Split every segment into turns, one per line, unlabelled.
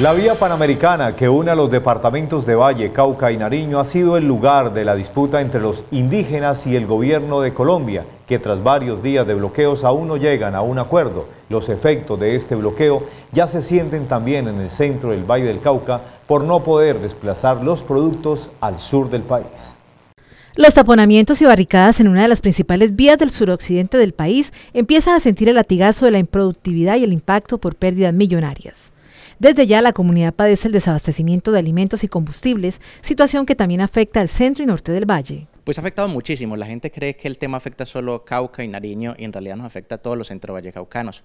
La vía panamericana que une a los departamentos de Valle, Cauca y Nariño ha sido el lugar de la disputa entre los indígenas y el gobierno de Colombia, que tras varios días de bloqueos aún no llegan a un acuerdo. Los efectos de este bloqueo ya se sienten también en el centro del Valle del Cauca por no poder desplazar los productos al sur del país.
Los taponamientos y barricadas en una de las principales vías del suroccidente del país empiezan a sentir el latigazo de la improductividad y el impacto por pérdidas millonarias. Desde ya la comunidad padece el desabastecimiento de alimentos y combustibles, situación que también afecta al centro y norte del valle.
Pues ha afectado muchísimo. La gente cree que el tema afecta solo Cauca y Nariño y en realidad nos afecta a todos los centro vallecaucanos.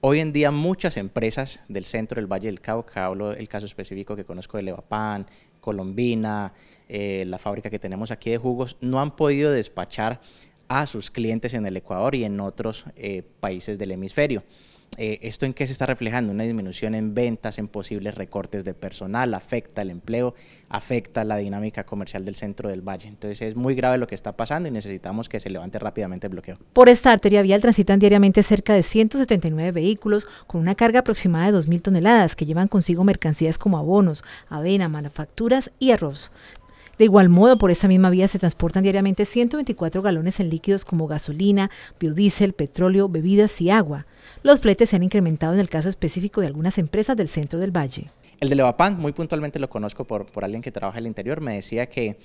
Hoy en día muchas empresas del centro del Valle del Cauca, hablo del caso específico que conozco de Levapan, Colombina, eh, la fábrica que tenemos aquí de jugos, no han podido despachar a sus clientes en el Ecuador y en otros eh, países del hemisferio. Eh, ¿Esto en qué se está reflejando? Una disminución en ventas, en posibles recortes de personal, afecta el empleo, afecta la dinámica comercial del centro del valle. Entonces es muy grave lo que está pasando y necesitamos que se levante rápidamente el bloqueo.
Por esta arteria vial transitan diariamente cerca de 179 vehículos con una carga aproximada de 2.000 toneladas que llevan consigo mercancías como abonos, avena, manufacturas y arroz. De igual modo, por esta misma vía se transportan diariamente 124 galones en líquidos como gasolina, biodiesel, petróleo, bebidas y agua. Los fletes se han incrementado en el caso específico de algunas empresas del centro del valle.
El de Levapan, muy puntualmente lo conozco por, por alguien que trabaja en el interior, me decía que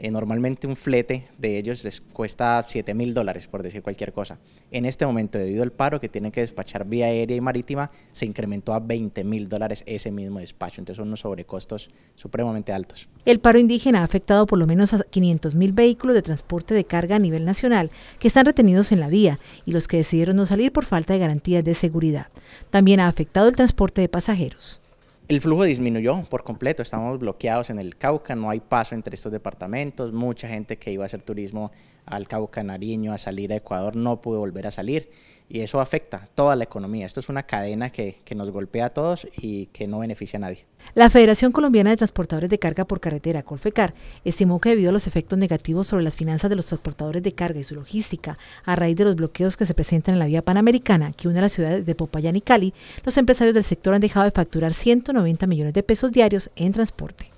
eh, normalmente un flete de ellos les cuesta 7 mil dólares, por decir cualquier cosa. En este momento, debido al paro que tienen que despachar vía aérea y marítima, se incrementó a 20 mil dólares ese mismo despacho. Entonces son unos sobrecostos supremamente altos.
El paro indígena ha afectado por lo menos a 500 mil vehículos de transporte de carga a nivel nacional que están retenidos en la vía y los que decidieron no salir por falta de garantías de seguridad. También ha afectado el transporte de pasajeros.
El flujo disminuyó por completo, estamos bloqueados en el Cauca, no hay paso entre estos departamentos, mucha gente que iba a hacer turismo al Cauca Nariño, a salir a Ecuador, no pudo volver a salir y eso afecta toda la economía. Esto es una cadena que, que nos golpea a todos y que no beneficia a nadie.
La Federación Colombiana de Transportadores de Carga por Carretera, Colfecar, estimó que debido a los efectos negativos sobre las finanzas de los transportadores de carga y su logística, a raíz de los bloqueos que se presentan en la vía panamericana que une a las ciudades de Popayán y Cali, los empresarios del sector han dejado de facturar 190 millones de pesos diarios en transporte.